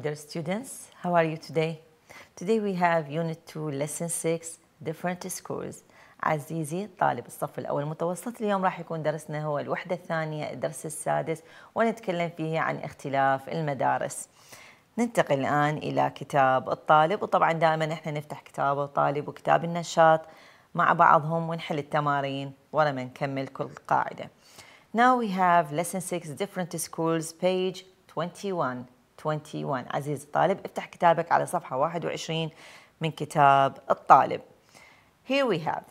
Welcome, dear students. How are you today? Today we have Unit 2, Lesson 6, Different Schools. عزيزي طالب الصف الأول المتوسط اليوم راح يكون درسنا هو الوحدة الثانية الدرس السادس ونتكلم فيه عن اختلاف المدارس ننتقل الآن إلى كتاب الطالب وطبعا دائما احنا نفتح كتاب الطالب وكتاب النشاط مع بعضهم ونحل التمارين ورا ما نكمل كل قاعدة Now we have lesson 6 different schools page 21 21 عزيزي الطالب افتح كتابك على صفحة 21 من كتاب الطالب Here we have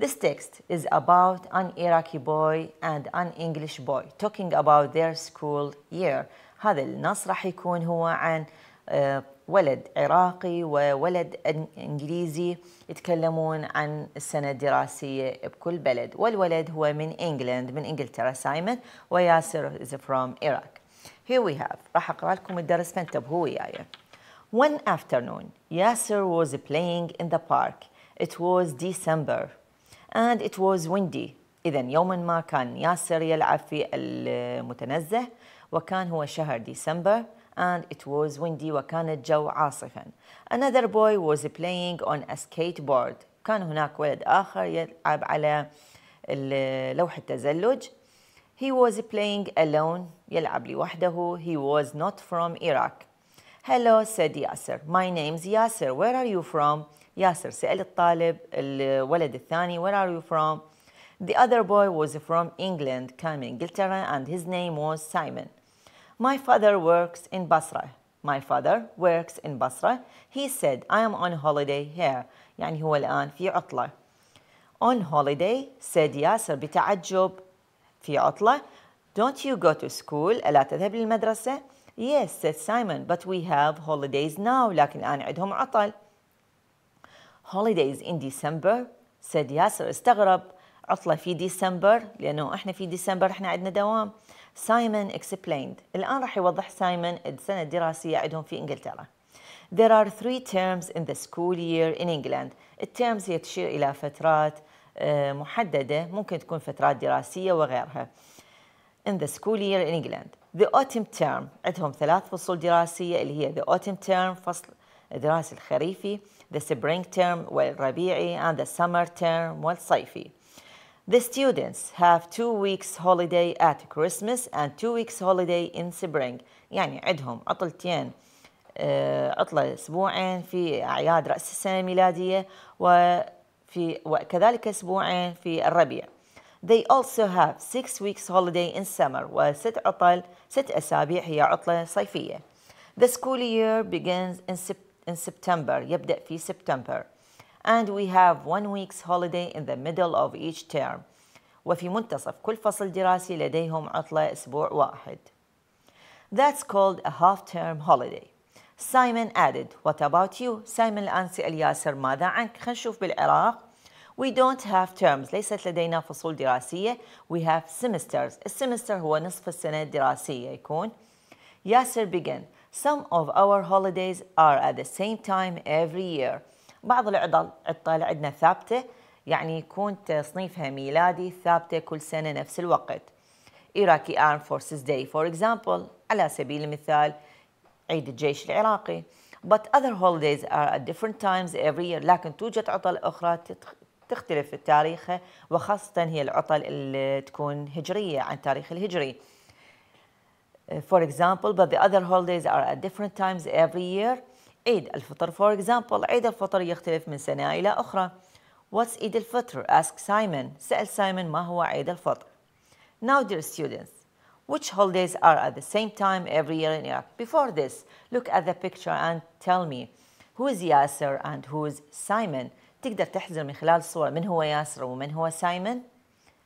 This text is about an Iraqi boy and an English boy talking about their school year هذا النص راح يكون هو عن آه، ولد عراقي وولد انجليزي يتكلمون عن السنه الدراسيه بكل بلد والولد هو من انجلند من انجلترا سايمون وياسر is from Iraq Here we have راح أقرأ لكم الدرس فانتبهوا وياي. One afternoon, Yasser was playing in the park. It was December and it was windy. إذا يوما ما كان ياسر يلعب في المتنزه وكان هو شهر ديسمبر and it was windy وكان الجو عاصفا. Another boy was playing on a skateboard. كان هناك ولد آخر يلعب على لوح التزلج He was playing alone يلعب لوحده He was not from Iraq Hello said Yasser My name's Yasser Where are you from? Yasser سأل الطالب الولد الثاني Where are you from? The other boy was from England كان من إنجلترا and his name was Simon My father works in Basra My father works in Basra He said I am on holiday here يعني هو الآن في عطلة On holiday said Yasser بتعجب في عطلة Don't you go to school ألا تذهب للمدرسة Yes said Simon but we have holidays now لكن الآن عندهم عطل Holidays in December said ياسر استغرب عطلة في ديسمبر لأنه إحنا في ديسمبر إحنا عندنا دوام سايمون explained الآن راح يوضح سايمون السنة الدراسية عندهم في إنجلترا There are three terms in the school year in England. الترمز هي تشير إلى فترات محددة ممكن تكون فترات دراسية وغيرها in the school year in England the autumn term عندهم ثلاث فصول دراسية اللي هي the autumn term فصل الدراسي الخريفي the spring term والربيعي and the summer term والصيفي The students have two weeks holiday at Christmas and two weeks holiday in spring يعني عندهم عطلتين عطلة أسبوعين في أعياد رأس السنة الميلادية و في وكذلك أسبوعين في الربيع They also have six weeks holiday in summer وست عطل ست أسابيع هي عطلة صيفية The school year begins in, in September يبدأ في سبتمبر And we have one week's holiday in the middle of each term وفي منتصف كل فصل دراسي لديهم عطلة أسبوع واحد That's called a half-term holiday Simon added, What about you? Simon الآن سأل ياسر ماذا عنك؟ خلينا نشوف بالعراق. We don't have terms. ليست لدينا فصول دراسية. We have semesters. السمستر هو نصف السنة الدراسية يكون. ياسر بيجن Some of our holidays are at the same time every year. بعض العطل عطل عندنا ثابتة يعني يكون تصنيفها ميلادي ثابتة كل سنة نفس الوقت. Iraqi Armed Forces Day for example على سبيل المثال عيد الجيش العراقي but other holidays are at different times every year لكن توجد عطل أخرى تختلف التاريخ وخاصة هي العطل اللي تكون هجرية عن تاريخ الهجري for example but the other holidays are at different times every year عيد الفطر for example عيد الفطر يختلف من سنة إلى أخرى What's عيد الفطر? ask Simon سأل سايمون ما هو عيد الفطر Now dear students which holidays are at the same time every year in Iraq. Before this, look at the picture and tell me who is Yasser and who is Simon. تقدر تحزر من خلال الصورة من هو ياسر ومن هو سايمون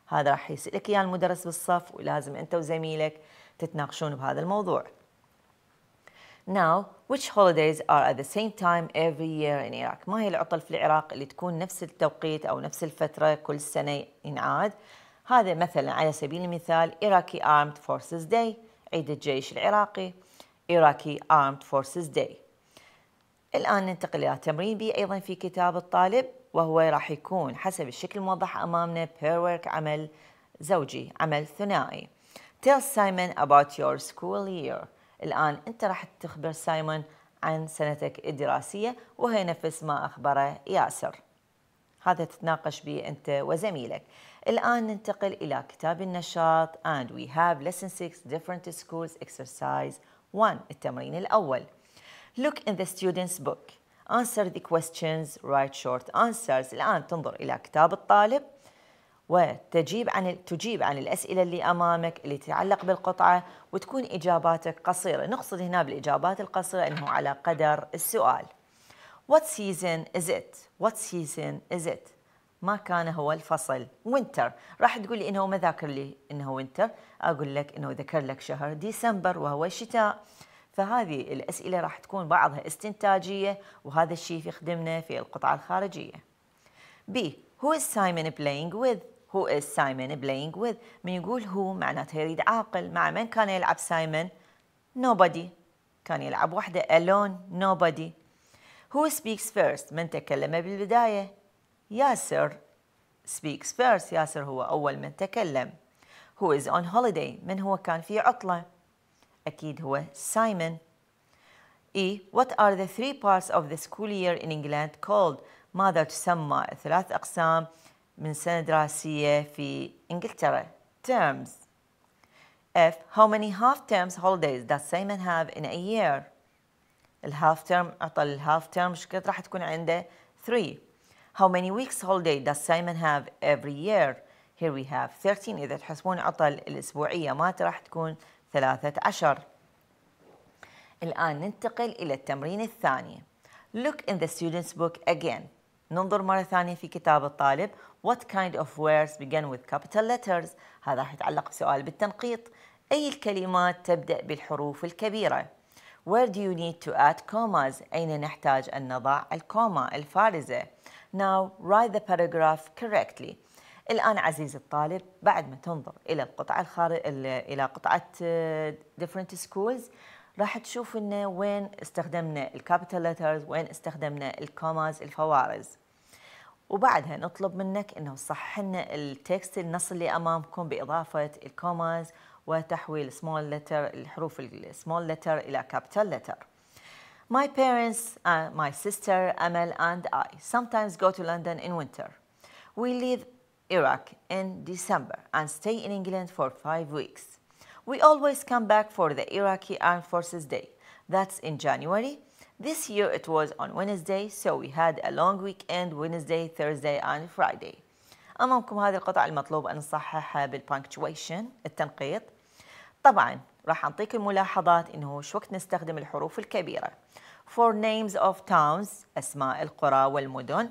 هذا راح يسألك إياه المدرس بالصف ولازم أنت وزميلك تتناقشون بهذا الموضوع Now, which holidays are at the same time every year in Iraq? ما هي العطل في العراق اللي تكون نفس التوقيت أو نفس الفترة كل سنة ينعاد؟ هذا مثلا على سبيل المثال Iraqi Armed Forces Day عيد الجيش العراقي Iraqi Armed Forces Day الآن ننتقل إلى تمرين بي أيضا في كتاب الطالب وهو راح يكون حسب الشكل الموضح أمامنا بيرورك عمل زوجي عمل ثنائي Tell Simon about your school year الآن أنت راح تخبر سايمون عن سنتك الدراسية وهي نفس ما أخبره ياسر هذا تتناقش به أنت وزميلك الآن ننتقل إلى كتاب النشاط and we have lesson 6 different schools exercise 1 التمرين الأول look in the student's book answer the questions write short answers الآن تنظر إلى كتاب الطالب وتجيب عن تجيب عن الأسئلة اللي أمامك اللي تتعلق بالقطعة وتكون إجاباتك قصيرة نقصد هنا بالإجابات القصيرة أنه على قدر السؤال What season is it? What season is it? ما كان هو الفصل وينتر راح تقول لي انه ما ذاكر لي انه وينتر اقول لك انه ذكر لك شهر ديسمبر وهو الشتاء فهذه الاسئله راح تكون بعضها استنتاجيه وهذا الشيء يخدمنا في القطعه الخارجيه B Who is Simon playing with? Who is Simon playing with? من يقول هو معناته يريد عاقل مع من كان يلعب سايمون؟ Nobody كان يلعب وحده alone nobody Who speaks first? من تكلم بالبداية؟ ياسر speaks first ياسر هو أول من تكلم Who is on holiday؟ من هو كان في عطلة؟ أكيد هو سايمون E. What are the three parts of the school year in England called؟ ماذا تسمى ثلاث أقسام من سنة دراسية في إنجلترا؟ Terms F. How many half terms holidays does Simon have in a year? الهاف تيرم اعطى الهاف تيرم قد راح تكون عنده 3 How many weeks holiday does Simon have every year? Here we have 13 إذا تحسبون عطل الأسبوعية مالته راح تكون 13 الآن ننتقل إلى التمرين الثاني Look in the student's book again ننظر مرة ثانية في كتاب الطالب What kind of words begin with capital letters هذا راح يتعلق بسؤال بالتنقيط أي الكلمات تبدأ بالحروف الكبيرة Where do you need to add commas? أين نحتاج أن نضع الكوما الفارزة؟ Now write the paragraph correctly. الآن عزيزي الطالب بعد ما تنظر إلى القطعة الخارج إلى قطعة آه، different schools راح تشوف إنه وين استخدمنا الكابيتال letters وين استخدمنا الكوماز الفوارز وبعدها نطلب منك إنه تصحح لنا التكست النص اللي أمامكم بإضافة الكوماز وتحوي السمول لتر الحروف السمول لتر إلى كابيتال لتر. My parents, uh, my sister Amel and I sometimes go to London in winter. We leave Iraq in December and stay in England for five weeks. We always come back for the Iraqi Armed Forces Day. That's in January. This year it was on Wednesday, so we had a long weekend Wednesday, Thursday and Friday. أمامكم هذه القطع المطلوب أن نصححها بالpunctuation التنقيط طبعا راح أعطيك الملاحظات إنه شو وقت نستخدم الحروف الكبيرة for names of towns أسماء القرى والمدن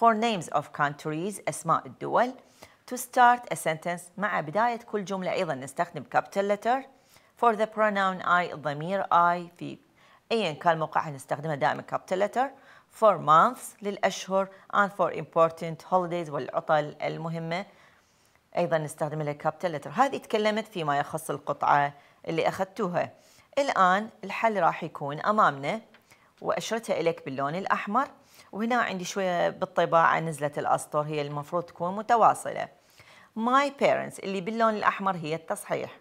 for names of countries أسماء الدول to start a sentence مع بداية كل جملة أيضا نستخدم capital letter for the pronoun I الضمير I في أيا كان موقعها نستخدمها دائما capital letter for months للأشهر and for important holidays والعطل المهمة أيضا نستخدم الكابتلتر هذه تكلمت فيما يخص القطعة اللي أخذتوها الآن الحل راح يكون أمامنا وأشرتها إليك باللون الأحمر وهنا عندي شوية بالطباعة نزلت الأسطر هي المفروض تكون متواصلة My parents اللي باللون الأحمر هي التصحيح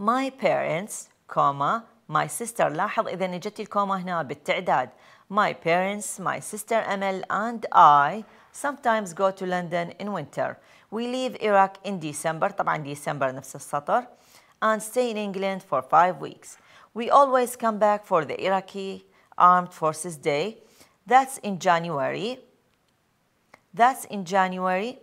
My parents, comma, my sister لاحظ إذا جت الكوما هنا بالتعداد My parents, my sister أمل and I sometimes go to London in winter. We leave Iraq in December, طبعا ديسمبر نفس السطر, and stay in England for five weeks. We always come back for the Iraqi Armed Forces Day. That's in January. That's in January.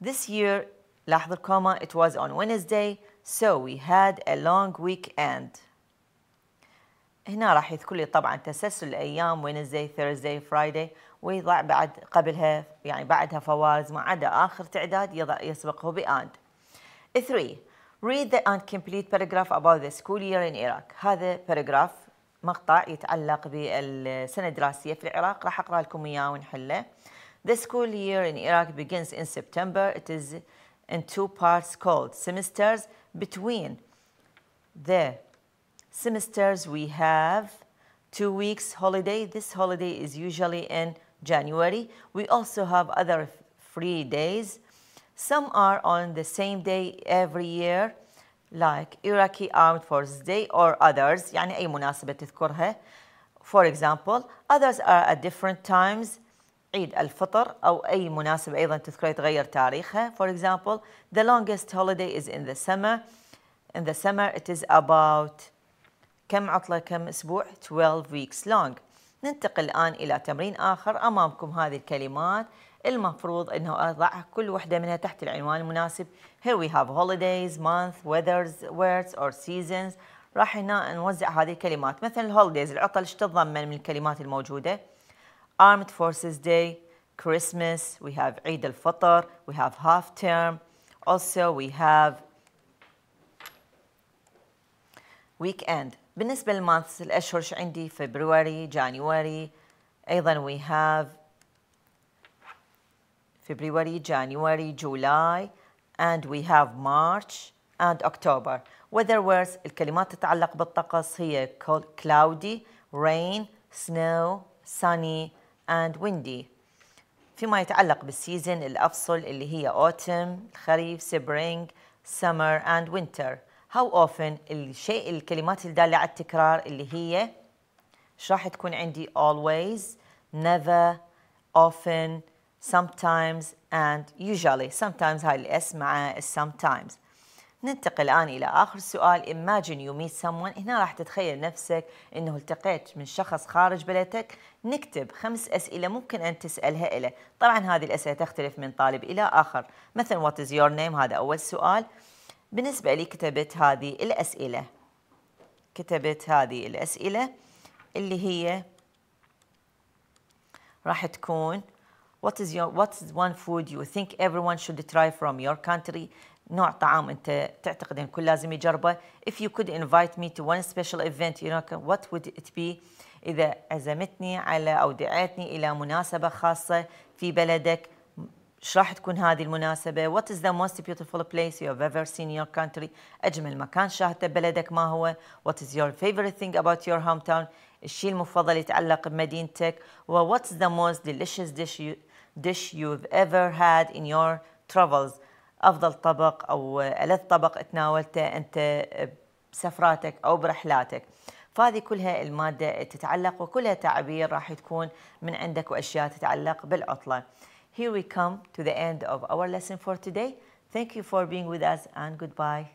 This year, لاحظ الكوما, it was on Wednesday, so we had a long weekend. هنا راح يذكر لي طبعا تسلسل الايام وينزداي ثيرزداي فرايداي ويضع بعد قبلها يعني بعدها فوارز ما عدا اخر تعداد يضع يسبقه باند 3 read the incomplete paragraph about the school year in Iraq هذا paragraph مقطع يتعلق بالسنة الدراسية في العراق راح أقرأ لكم إياه ونحله The school year in Iraq begins in September It is in two parts called semesters between the semesters, we have two weeks holiday. This holiday is usually in January. We also have other free days. Some are on the same day every year like Iraqi Armed Forces Day or others يعني أي مناسبة تذكرها for example others are at different times عيد الفطر أو أي مناسبة أيضا تذكر يتغير تاريخها for example the longest holiday is in the summer in the summer it is about كم عطلة كم أسبوع 12 weeks long ننتقل الآن إلى تمرين آخر أمامكم هذه الكلمات المفروض أنه أضع كل واحدة منها تحت العنوان المناسب Here we have holidays, month, weathers, words or seasons راح هنا نوزع هذه الكلمات مثلا الهوليديز العطل ايش تتضمن من الكلمات الموجودة Armed Forces Day, Christmas, we have عيد الفطر, we have half term, also we have weekend بالنسبه للمانث الاشهر شو عندي فبراير جانيوري ايضا وي هاف فبراير جانيوري جولاي اند وي هاف مارش اند اكتوبر وذر ويرز الكلمات تتعلق بالطقس هي كلاودي رين سنو ساني اند ويندي فيما يتعلق بالسيزن الأفصل اللي هي اوتم الخريف سبرينج سمر اند وينتر هاو اوفن الشيء الكلمات الداله على التكرار اللي هي ايش راح تكون عندي always never often sometimes and usually sometimes هاي الاس مع sometimes ننتقل الآن إلى آخر سؤال imagine you meet someone هنا راح تتخيل نفسك أنه التقيت من شخص خارج بلدك نكتب خمس أسئلة ممكن أن تسألها له طبعا هذه الأسئلة تختلف من طالب إلى آخر مثلا what is your name هذا أول سؤال بالنسبة لي كتبت هذه الأسئلة كتبت هذه الأسئلة اللي هي راح تكون What is your What is one food you think everyone should try from your country نوع طعام أنت تعتقد أن كل لازم يجربه If you could invite me to one special event you know what would it be إذا عزمتني على أو دعيتني إلى مناسبة خاصة في بلدك ايش راح تكون هذه المناسبة؟ What is the most beautiful place you have ever seen in your country؟ أجمل مكان شاهدته ببلدك ما هو؟ What is your favorite thing about your hometown؟ الشيء المفضل يتعلق بمدينتك؟ و What's the most delicious dish you, dish you've ever had in your travels؟ أفضل طبق أو ألذ طبق تناولته أنت بسفراتك أو برحلاتك. فهذه كلها المادة تتعلق وكلها تعبير راح تكون من عندك وأشياء تتعلق بالعطلة. Here we come to the end of our lesson for today. Thank you for being with us and goodbye.